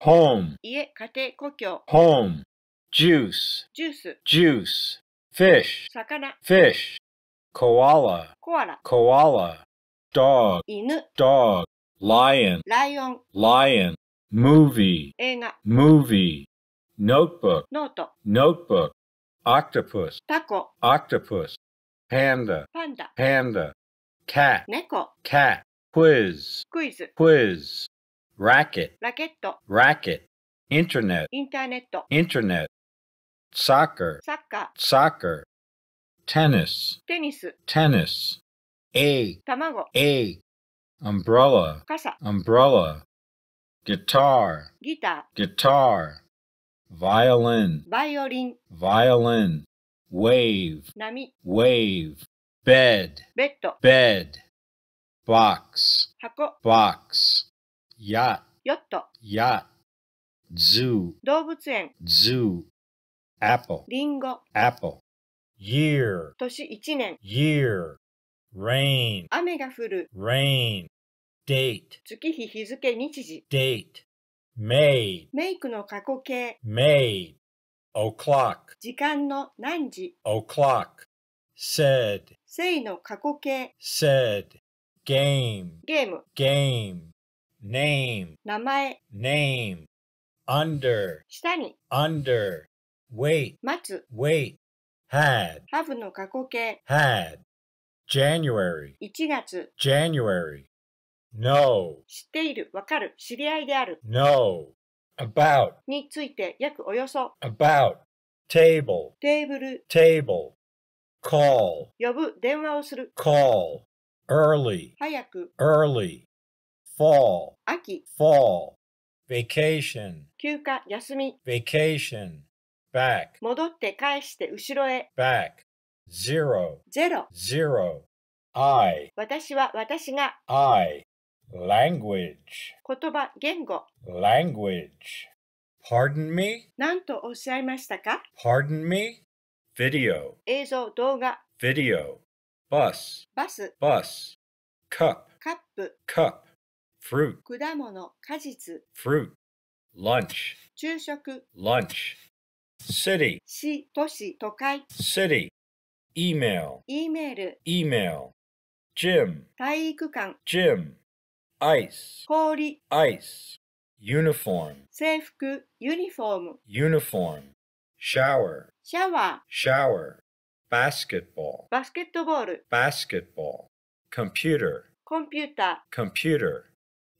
home 家、家庭、故郷 home juice ジュース juice fish 魚 fish koala コアラ koala dog 犬 dog lion ライオン lion movie 映画 movie notebook ノート notebook octopus タコ octopus panda パンダ panda cat 猫 cat quiz クイズ quiz racket ラケット racket internet インターネット internet soccer サッカ soccer tennis ーテニス tennis egg 卵 egg umbrella 傘 umbrella guitar ギタ guitar violin ーバイオリン violin wave 波 wave bed ベッド bed box 箱 box や、ヨット、や、zoo, 動物園、zoo, a リンゴ、ア p year, 年一年、year, rain, 雨が降る、rain, date, 月日日付日時、date, made, メイクの過去形、made, o'clock, 時間の何時、o'clock, said, いの過去形、said, game, ゲーム、game, name, 名前、name, under, 下に、under, wait, 待つ、wait, had, have の過去形、had, January, 1月、January, no, 知っている、わかる、知り合いである、no, about, について約およそ、about, table, テーブル、table, call, 呼ぶ、電話をする、call, early, 早く、early, fall 秋 fall vacation 休暇休み vacation back 戻って返して後ろへ back zero zero zero I 私は私が I language 言葉言語 language Pardon me? 何とおっしゃいましたか Pardon me? Video 映像動画 Video Bus バス Bus Cup cup Cup fruit 果物果実 fruit lunch 昼食 lunch city 市都市都会 city email E m a i l email gym 体育館 gym ice 氷 ice uniform 制服 uniform uniform shower shower shower basketball basketball basketball computer computer computer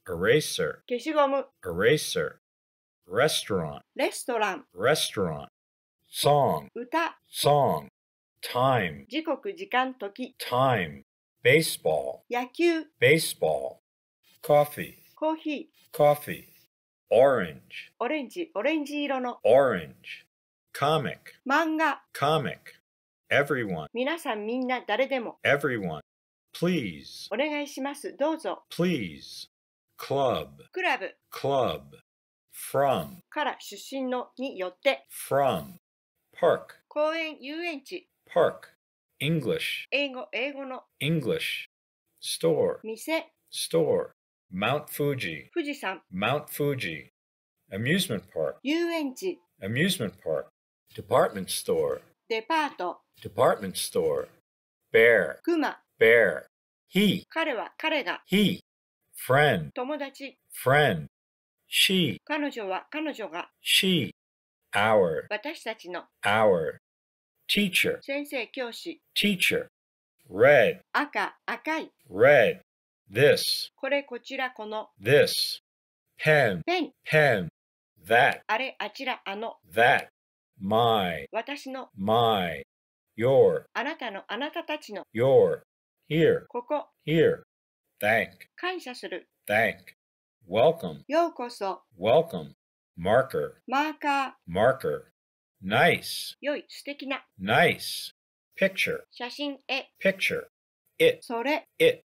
eraser 消しゴム eraser restaurant レストラン restaurant song 歌 song time 時刻時間時 time baseball 野球 baseball coffee Coffee. coffee orange Orange. Orange 色の orange comic 漫画 comic everyone 皆さんみんな誰でも everyone please お願いしますどうぞ please club club, club from from, from park park, park English 英語英語の English store 店 store Mount Fuji 富士山 Mount Fuji amusement park 遊園地 amusement park department store デパート department store bear 熊 bear he 彼は彼が he friend, 友達 friend. She, 彼女は彼女が she, our, 私たちの our. Teacher, 先生教師 teacher. Red, 赤赤い red. This, これこちらこの this. Pen, pen pen. That, あれあちらあの that. My, 私の my. Your, あなたのあなたたちの your. Here, ここ here. thank 感謝する thank welcome ようこそ welcome marker マーカー marker nice 良い素敵な nice picture 写真絵 picture it それ it